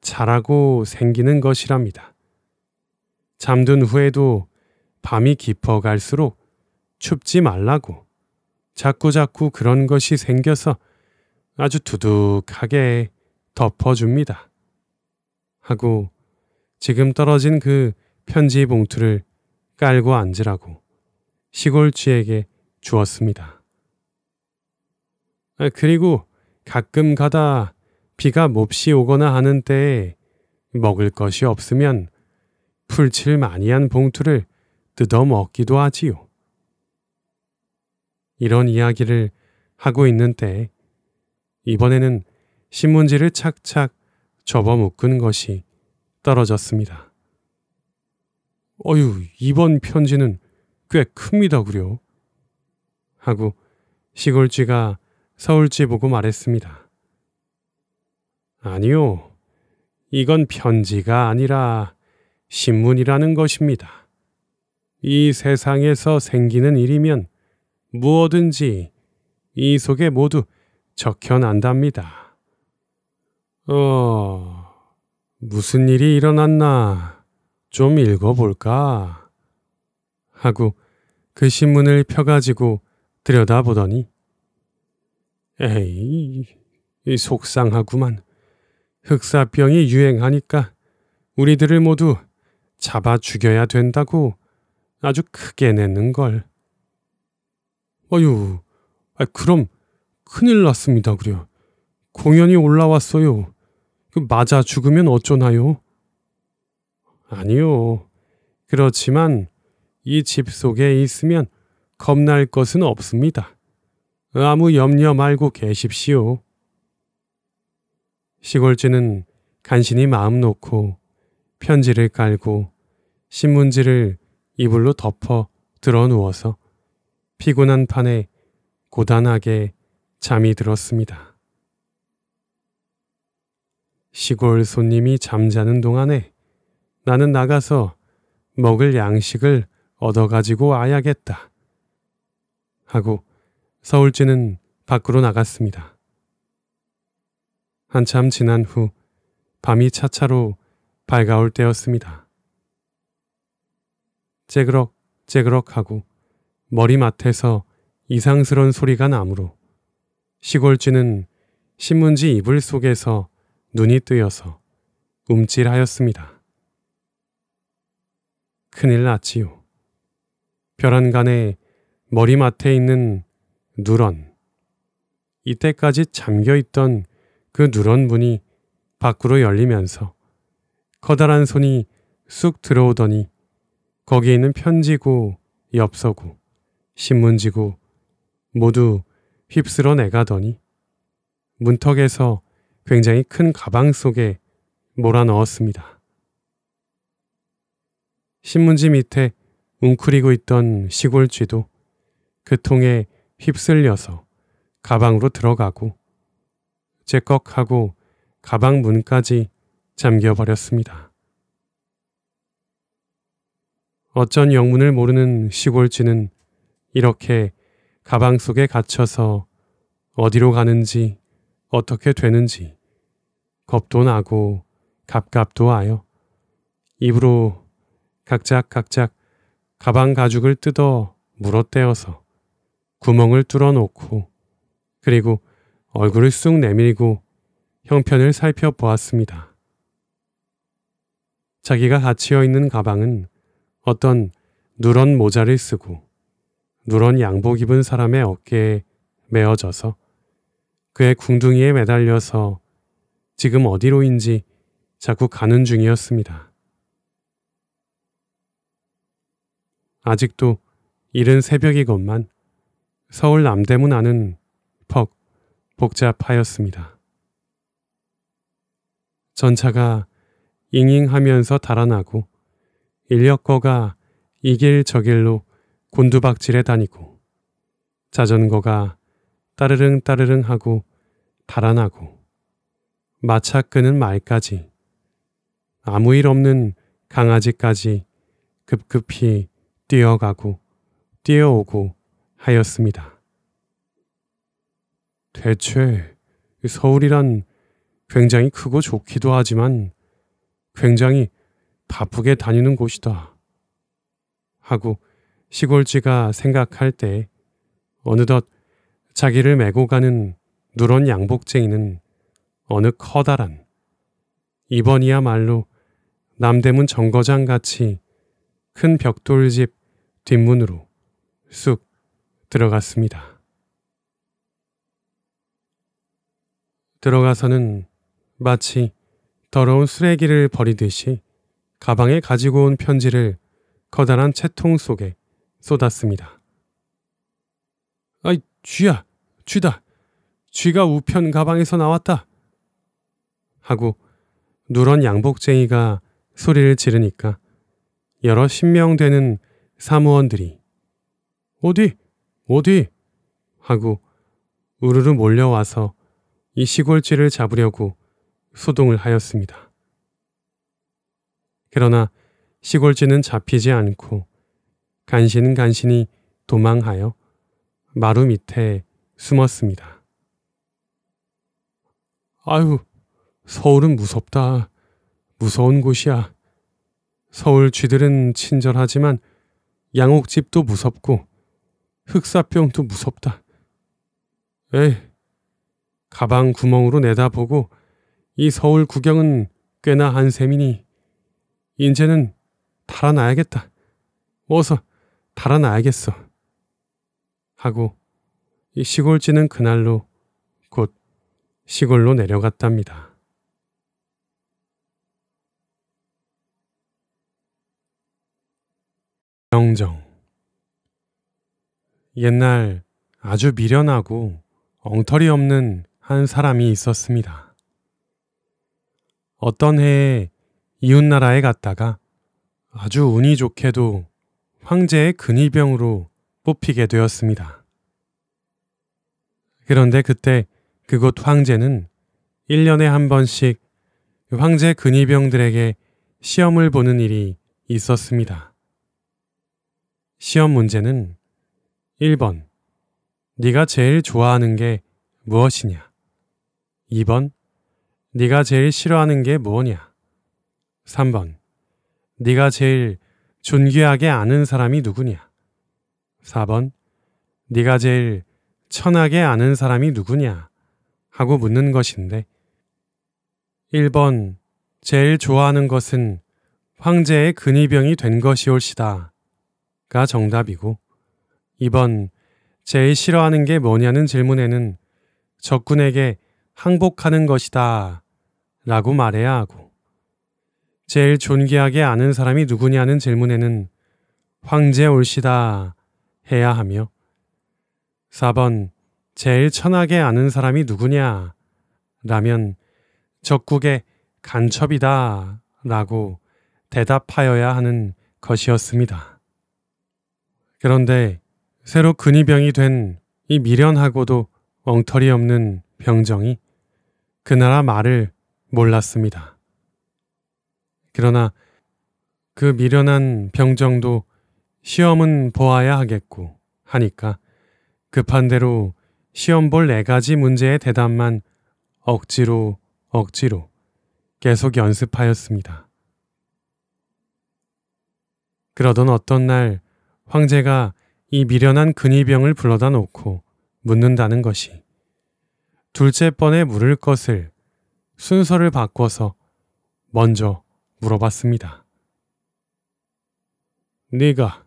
자라고 생기는 것이랍니다. 잠든 후에도 밤이 깊어 갈수록 춥지 말라고 자꾸자꾸 그런 것이 생겨서 아주 두둑하게 덮어줍니다. 하고 지금 떨어진 그 편지 봉투를 깔고 앉으라고 시골쥐에게 주었습니다. 아, 그리고 가끔 가다 비가 몹시 오거나 하는 때에 먹을 것이 없으면 풀칠 많이한 봉투를 뜯어 먹기도 하지요. 이런 이야기를 하고 있는 때 이번에는 신문지를 착착 접어 묶은 것이 떨어졌습니다. 어휴, 이번 편지는 꽤 큽니다, 구려. 하고 시골쥐가 서울쥐 보고 말했습니다. 아니요, 이건 편지가 아니라 신문이라는 것입니다. 이 세상에서 생기는 일이면 무엇든지 이 속에 모두 적혀난답니다. 어, 무슨 일이 일어났나 좀 읽어볼까? 하고 그 신문을 펴가지고 들여다보더니 에이, 속상하구만. 흑사병이 유행하니까 우리들을 모두 잡아 죽여야 된다고 아주 크게 내는 걸. 어휴, 아, 그럼 큰일 났습니다 그려. 공연이 올라왔어요. 그 맞아 죽으면 어쩌나요? 아니요. 그렇지만 이 집 속에 있으면 겁날 것은 없습니다. 아무 염려 말고 계십시오. 시골쥐는 간신히 마음 놓고 편지를 깔고 신문지를 이불로 덮어 들어 누워서 피곤한 판에 고단하게 잠이 들었습니다. 시골 손님이 잠자는 동안에 나는 나가서 먹을 양식을 얻어가지고 와야겠다. 하고 서울지는 밖으로 나갔습니다. 한참 지난 후 밤이 차차로 밝아올 때였습니다. 째그럭 째그럭 하고 머리맡에서 이상스런 소리가 나므로 시골쥐는 신문지 이불 속에서 눈이 뜨여서 움찔하였습니다. 큰일 났지요. 벼란간에 머리맡에 있는 누런 이때까지 잠겨있던 그 누런 문이 밖으로 열리면서 커다란 손이 쑥 들어오더니 거기에 는 편지고 엽서고 신문지고 모두 휩쓸어 내가더니 문턱에서 굉장히 큰 가방 속에 몰아 넣었습니다. 신문지 밑에 웅크리고 있던 시골 쥐도 그 통에 휩쓸려서 가방으로 들어가고 제꺽하고 가방 문까지 잠겨버렸습니다. 어쩐 영문을 모르는 시골쥐는 이렇게 가방 속에 갇혀서 어디로 가는지 어떻게 되는지 겁도 나고 갑갑도 하여 입으로 각작각작 가방 가죽을 뜯어 물어떼어서 구멍을 뚫어놓고 그리고 얼굴을 쑥 내밀고 형편을 살펴보았습니다. 자기가 갇혀 있는 가방은 어떤 누런 모자를 쓰고 누런 양복 입은 사람의 어깨에 메어져서 그의 궁둥이에 매달려서 지금 어디로인지 자꾸 가는 중이었습니다. 아직도 이른 새벽이건만 서울 남대문 안은 퍽 복잡하였습니다. 전차가 잉잉하면서 달아나고 인력거가 이길 저길로 곤두박질해 다니고 자전거가 따르릉 따르릉 하고 달아나고 마차 끄는 말까지 아무 일 없는 강아지까지 급급히 뛰어가고 뛰어오고 하였습니다. 대체 서울이란 굉장히 크고 좋기도 하지만 굉장히 바쁘게 다니는 곳이다. 하고 시골쥐가 생각할 때 어느덧 자기를 메고 가는 누런 양복쟁이는 어느 커다란 이번이야말로 남대문 정거장 같이 큰 벽돌집 뒷문으로 쑥 들어갔습니다. 들어가서는 마치 더러운 쓰레기를 버리듯이 가방에 가지고 온 편지를 커다란 채통 속에 쏟았습니다. 아이, 쥐야, 쥐다. 쥐가 우편 가방에서 나왔다. 하고 누런 양복쟁이가 소리를 지르니까 여러 신명 되는 사무원들이 어디? 어디? 하고 우르르 몰려와서 이 시골쥐를 잡으려고 소동을 하였습니다. 그러나 시골지는 잡히지 않고 간신간신히 도망하여 마루 밑에 숨었습니다. 아유, 서울은 무섭다. 무서운 곳이야. 서울 쥐들은 친절하지만 양옥집도 무섭고 흑사병도 무섭다. 에이, 가방 구멍으로 내다보고 이 서울 구경은 꽤나 한 셈이니 인제는 달아나야겠다. 어서 달아나야겠어. 하고 이 시골지는 그날로 곧 시골로 내려갔답니다. 영정 옛날 아주 미련하고 엉터리 없는 한 사람이 있었습니다. 어떤 해에 이웃나라에 갔다가 아주 운이 좋게도 황제의 근위병으로 뽑히게 되었습니다. 그런데 그때 그곳 황제는 1년에 한 번씩 황제 근위병들에게 시험을 보는 일이 있었습니다. 시험 문제는 1번 네가 제일 좋아하는 게 무엇이냐 2번 네가 제일 싫어하는 게 뭐냐? 3번. 네가 제일 존귀하게 아는 사람이 누구냐? 4번. 네가 제일 천하게 아는 사람이 누구냐? 하고 묻는 것인데 1번. 제일 좋아하는 것은 황제의 근위병이 된 것이올시다. 가 정답이고 2번. 제일 싫어하는 게 뭐냐는 질문에는 적군에게 항복하는 것이다. 라고 말해야 하고 제일 존귀하게 아는 사람이 누구냐는 질문에는 황제 올시다 해야 하며 4번 제일 천하게 아는 사람이 누구냐 라면 적국의 간첩이다 라고 대답하여야 하는 것이었습니다. 그런데 새로 근위병이 된 이 미련하고도 엉터리 없는 병정이 그 나라 말을 몰랐습니다. 그러나 그 미련한 병정도 시험은 보아야 하겠고 하니까 급한 그 대로 시험 볼 네 가지 문제의 대답만 억지로 억지로 계속 연습하였습니다. 그러던 어떤 날 황제가 이 미련한 근위병을 불러다 놓고 묻는다는 것이 둘째 번에 물을 것을 순서를 바꿔서 먼저 물어봤습니다. 네가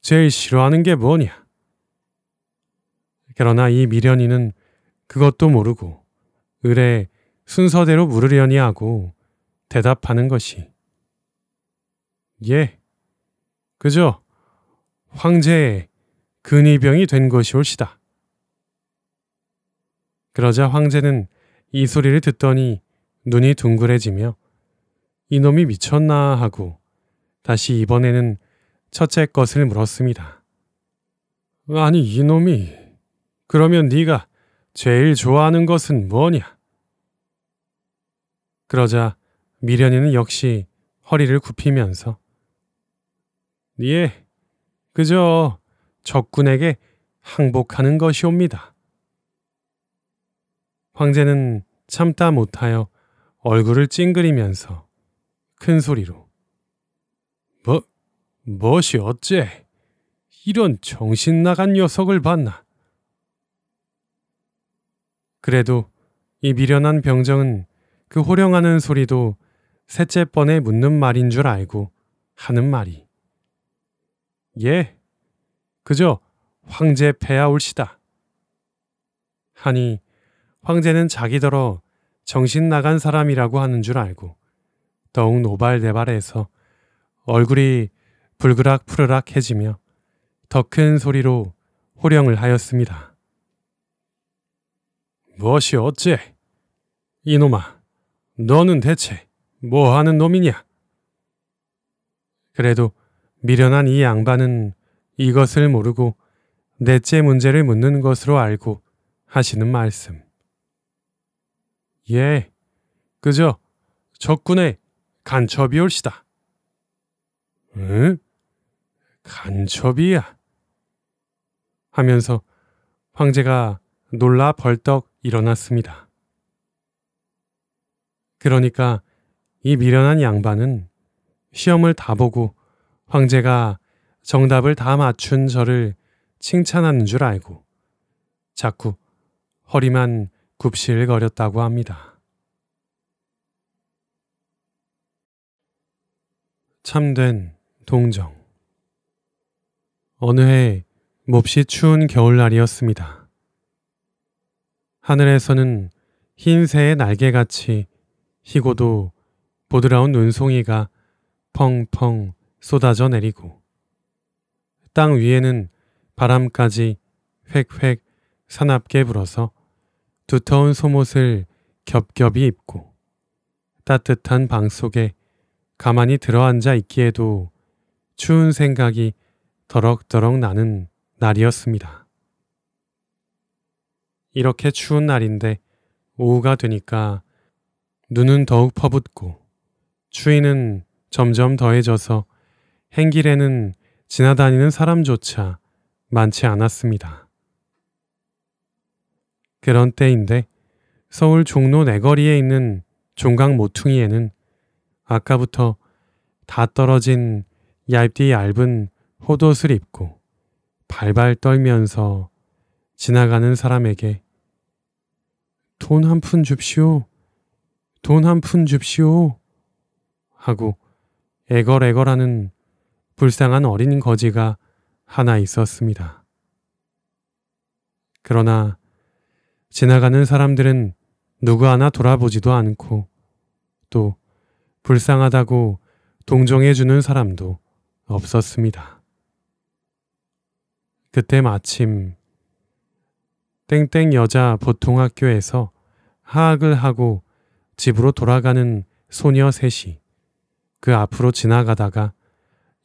제일 싫어하는 게 뭐냐? 그러나 이 미련이는 그것도 모르고 의뢰 순서대로 물으려니 하고 대답하는 것이 예, 그저 황제의 근위병이 된것이옳시다 그러자 황제는 이 소리를 듣더니 눈이 둥글해지며 이놈이 미쳤나 하고 다시 이번에는 첫째 것을 물었습니다. 아니 이놈이 그러면 네가 제일 좋아하는 것은 뭐냐? 그러자 미련이는 역시 허리를 굽히면서 예, 그저 적군에게 항복하는 것이옵니다. 황제는 참다 못하여 얼굴을 찡그리면서 큰 소리로 뭐 무엇이 어째 이런 정신 나간 녀석을 봤나 그래도 이 미련한 병정은 그 호령하는 소리도 셋째 번에 묻는 말인 줄 알고 하는 말이 예 그저 황제 패야올시다 하니 황제는 자기더러 정신 나간 사람이라고 하는 줄 알고 더욱 노발대발해서 얼굴이 불그락 푸르락 해지며 더 큰 소리로 호령을 하였습니다. 무엇이 어째? 이놈아, 너는 대체 뭐 하는 놈이냐? 그래도 미련한 이 양반은 이것을 모르고 넷째 문제를 묻는 것으로 알고 하시는 말씀. 예, 그저 적군의 간첩이 올시다. 응? 간첩이야. 하면서 황제가 놀라 벌떡 일어났습니다. 그러니까 이 미련한 양반은 시험을 다 보고 황제가 정답을 다 맞춘 저를 칭찬하는 줄 알고 자꾸 허리만 굽실거렸다고 합니다. 참된 동정. 어느 해 몹시 추운 겨울날이었습니다. 하늘에서는 흰 새의 날개같이 희고도 보드라운 눈송이가 펑펑 쏟아져 내리고 땅 위에는 바람까지 획획 사납게 불어서 두터운 속옷을 겹겹이 입고 따뜻한 방 속에 가만히 들어앉아 있기에도 추운 생각이 더럭더럭 나는 날이었습니다. 이렇게 추운 날인데 오후가 되니까 눈은 더욱 퍼붓고 추위는 점점 더해져서 행길에는 지나다니는 사람조차 많지 않았습니다. 그런 때인데 서울 종로 내거리에 있는 종강 모퉁이에는 아까부터 다 떨어진 얇디 얇은 호옷을 입고 발발 떨면서 지나가는 사람에게 돈 한 푼 줍시오. 돈 한 푼 줍시오. 하고 애걸애걸하는 불쌍한 어린 거지가 하나 있었습니다. 그러나 지나가는 사람들은 누구 하나 돌아보지도 않고 또 불쌍하다고 동정해주는 사람도 없었습니다. 그때 마침 땡땡 여자 보통학교에서 하학을 하고 집으로 돌아가는 소녀 셋이 그 앞으로 지나가다가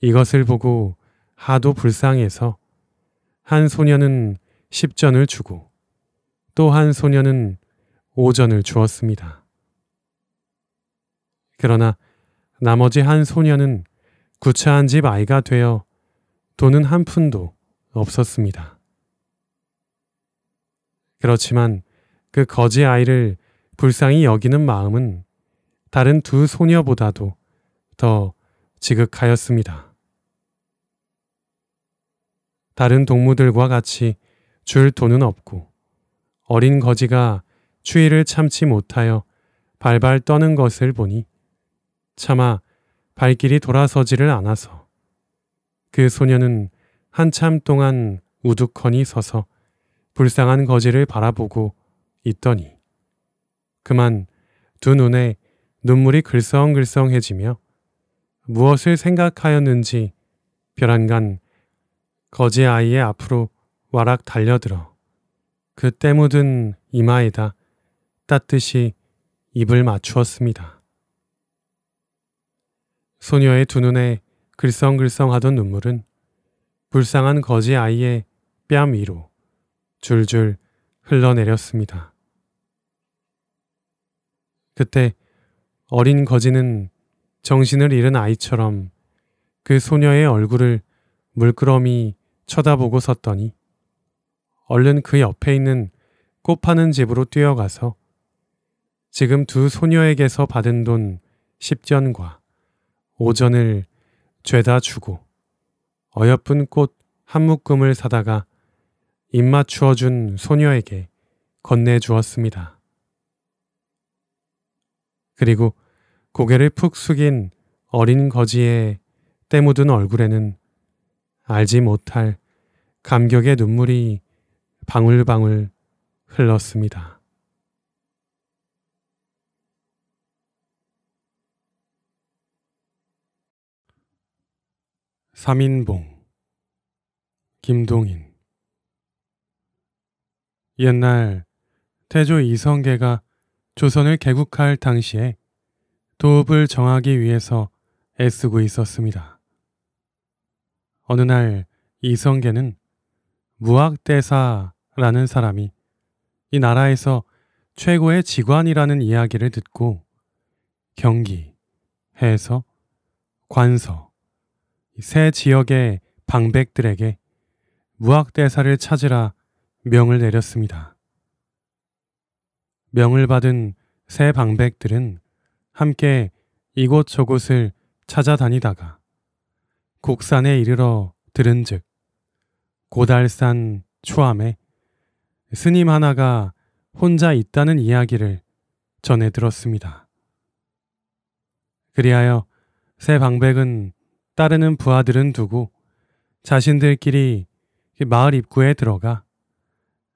이것을 보고 하도 불쌍해서 한 소녀는 10전을 주고 또한 소녀는 오전을 주었습니다. 그러나 나머지 한 소녀는 구차한 집 아이가 되어 돈은 한 푼도 없었습니다. 그렇지만 그 거지 아이를 불쌍히 여기는 마음은 다른 두 소녀보다도 더 지극하였습니다. 다른 동무들과 같이 줄 돈은 없고 어린 거지가 추위를 참지 못하여 발발 떠는 것을 보니 차마 발길이 돌아서지를 않아서 그 소녀는 한참 동안 우두커니 서서 불쌍한 거지를 바라보고 있더니 그만 두 눈에 눈물이 글썽글썽해지며 무엇을 생각하였는지 벼란간 거지 아이의 앞으로 와락 달려들어 그 때묻은 이마에다 따뜻이 입을 맞추었습니다. 소녀의 두 눈에 글썽글썽하던 눈물은 불쌍한 거지 아이의 뺨 위로 줄줄 흘러내렸습니다. 그때 어린 거지는 정신을 잃은 아이처럼 그 소녀의 얼굴을 물끄러미 쳐다보고 섰더니 얼른 그 옆에 있는 꽃 파는 집으로 뛰어가서 지금 두 소녀에게서 받은 돈 10전과 5전을 죄다 주고 어여쁜 꽃 한 묶음을 사다가 입맞추어 준 소녀에게 건네 주었습니다. 그리고 고개를 푹 숙인 어린 거지의 때묻은 얼굴에는 알지 못할 감격의 눈물이 방울방울 흘렀습니다. 삼인봉 김동인 옛날 태조 이성계가 조선을 개국할 당시에 도읍을 정하기 위해서 애쓰고 있었습니다. 어느 날 이성계는 무학대사 라는 사람이 이 나라에서 최고의 지관이라는 이야기를 듣고 경기, 해서, 관서, 세 지역의 방백들에게 무학대사를 찾으라 명을 내렸습니다. 명을 받은 세 방백들은 함께 이곳저곳을 찾아다니다가 곡산에 이르러 들은즉 고달산 추암에 스님 하나가 혼자 있다는 이야기를 전해 들었습니다. 그리하여 새 방백은 따르는 부하들은 두고 자신들끼리 마을 입구에 들어가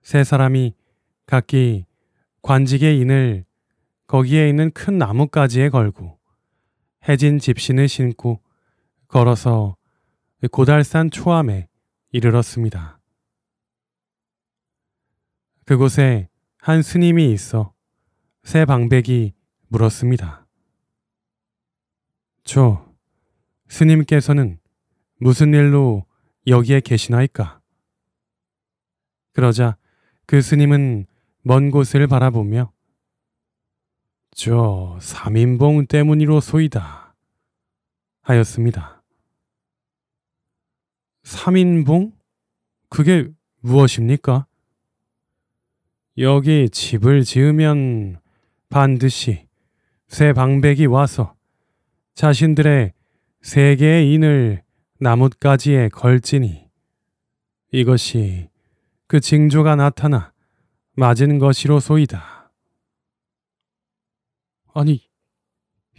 세 사람이 각기 관직의 인을 거기에 있는 큰 나뭇가지에 걸고 해진 집신을 신고 걸어서 고달산 초암에 이르렀습니다. 그곳에 한 스님이 있어 새 방백이 물었습니다. 저, 스님께서는 무슨 일로 여기에 계시나이까? 그러자 그 스님은 먼 곳을 바라보며 저 삼인봉 때문이로소이다 하였습니다. 삼인봉? 그게 무엇입니까? 여기 집을 지으면 반드시 새 방백이 와서 자신들의 세 개의 인을 나뭇가지에 걸지니 이것이 그 징조가 나타나 맞은 것이로소이다. 아니,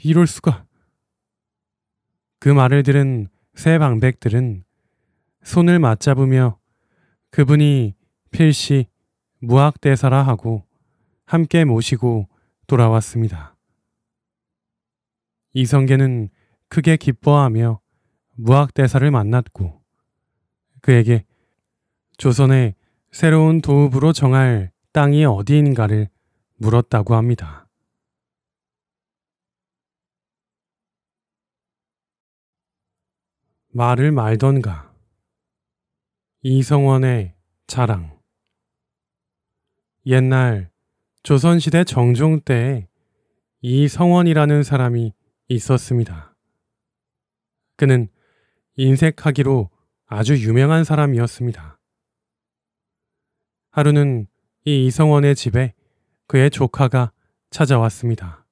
이럴 수가. 그 말을 들은 새 방백들은 손을 맞잡으며 그분이 필시 무학대사라 하고 함께 모시고 돌아왔습니다. 이성계는 크게 기뻐하며 무학대사를 만났고 그에게 조선의 새로운 도읍으로 정할 땅이 어디인가를 물었다고 합니다. 말을 말던가 이성원의 자랑 옛날 조선시대 정종 때에 이성원이라는 사람이 있었습니다. 그는 인색하기로 아주 유명한 사람이었습니다. 하루는 이 이성원의 집에 그의 조카가 찾아왔습니다.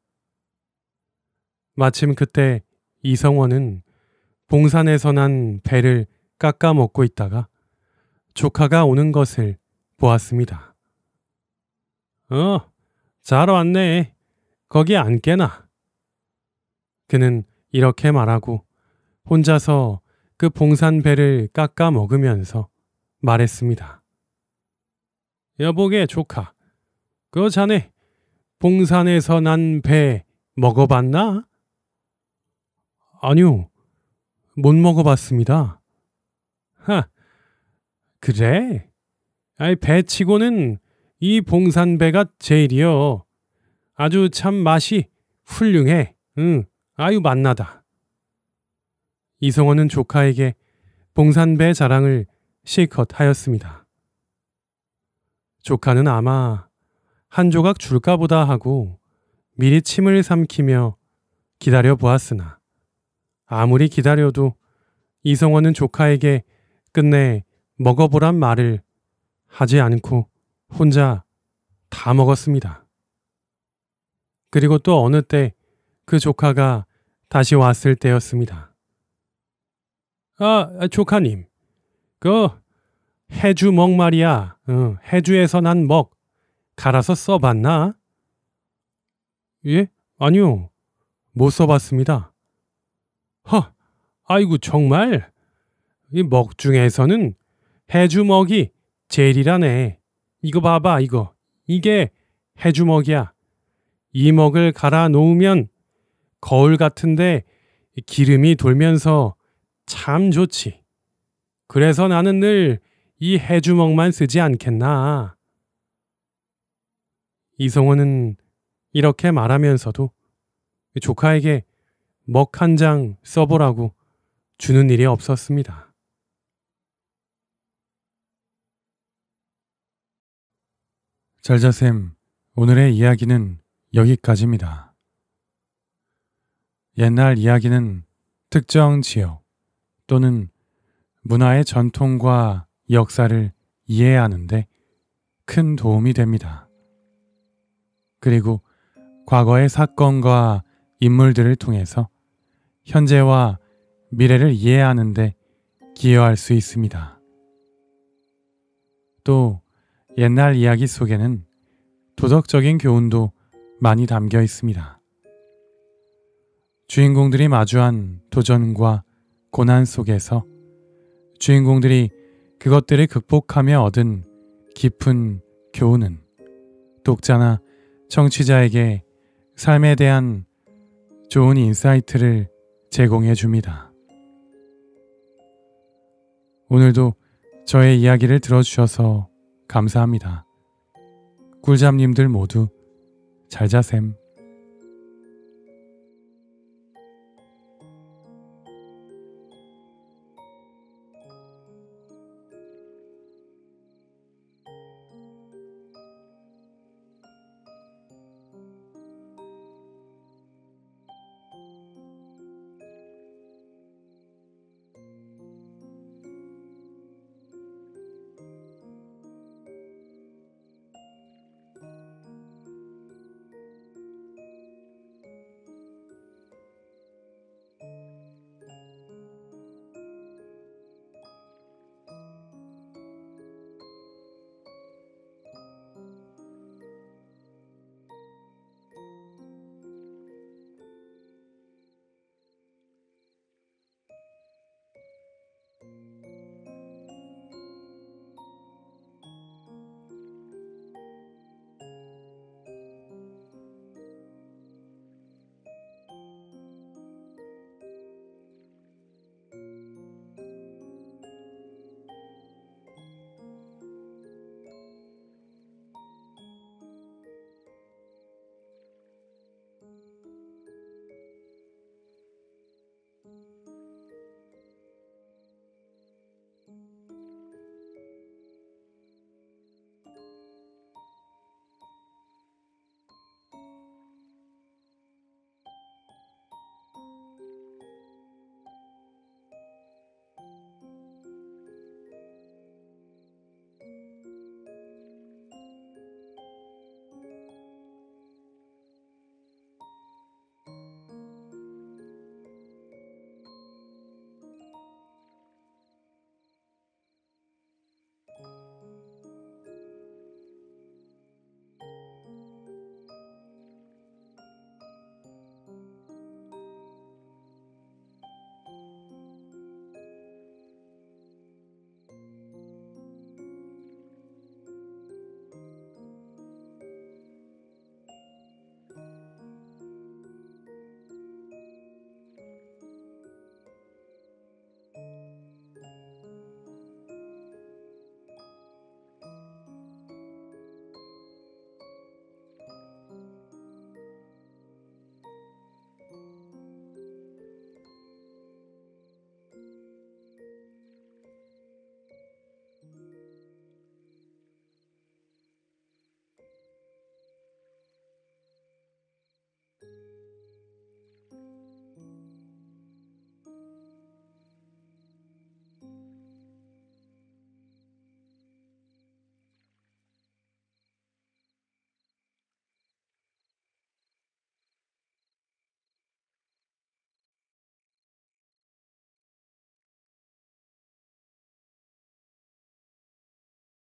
마침 그때 이성원은 봉산에서 난 배를 깎아 먹고 있다가 조카가 오는 것을 보았습니다. 어, 잘 왔네. 거기 안 깨나? 그는 이렇게 말하고 혼자서 그 봉산배를 깎아 먹으면서 말했습니다. 여보게 조카, 그 자네 봉산에서 난 배 먹어봤나? 아니요, 못 먹어봤습니다. 하, 그래? 아이 배치고는 이 봉산배가 제일이요. 아주 참 맛이 훌륭해. 응, 아유 맛나다. 이성원은 조카에게 봉산배 자랑을 실컷 하였습니다. 조카는 아마 한 조각 줄까 보다 하고 미리 침을 삼키며 기다려 보았으나 아무리 기다려도 이성원은 조카에게 끝내 먹어보란 말을 하지 않고 혼자 다 먹었습니다. 그리고 또 어느 때 그 조카가 다시 왔을 때였습니다. 아, 아 조카님. 그, 해주먹 말이야. 응, 해주에서 난 먹. 갈아서 써봤나? 예? 아니요. 못 써봤습니다. 허, 아이고, 정말? 이 먹 중에서는 해주먹이 제일이라네. 이거 봐봐, 이거. 이게 해주먹이야. 이 먹을 갈아 놓으면 거울 같은데 기름이 돌면서 참 좋지. 그래서 나는 늘 이 해주먹만 쓰지 않겠나. 이성호는 이렇게 말하면서도 조카에게 먹 한 장 써보라고 주는 일이 없었습니다. 잘자쌤, 오늘의 이야기는 여기까지입니다. 옛날 이야기는 특정 지역 또는 문화의 전통과 역사를 이해하는데 큰 도움이 됩니다. 그리고 과거의 사건과 인물들을 통해서 현재와 미래를 이해하는데 기여할 수 있습니다. 또 옛날 이야기 속에는 도덕적인 교훈도 많이 담겨 있습니다. 주인공들이 마주한 도전과 고난 속에서 주인공들이 그것들을 극복하며 얻은 깊은 교훈은 독자나 청취자에게 삶에 대한 좋은 인사이트를 제공해 줍니다. 오늘도 저의 이야기를 들어주셔서 감사합니다. 꿀잠님들 모두 잘 자셈.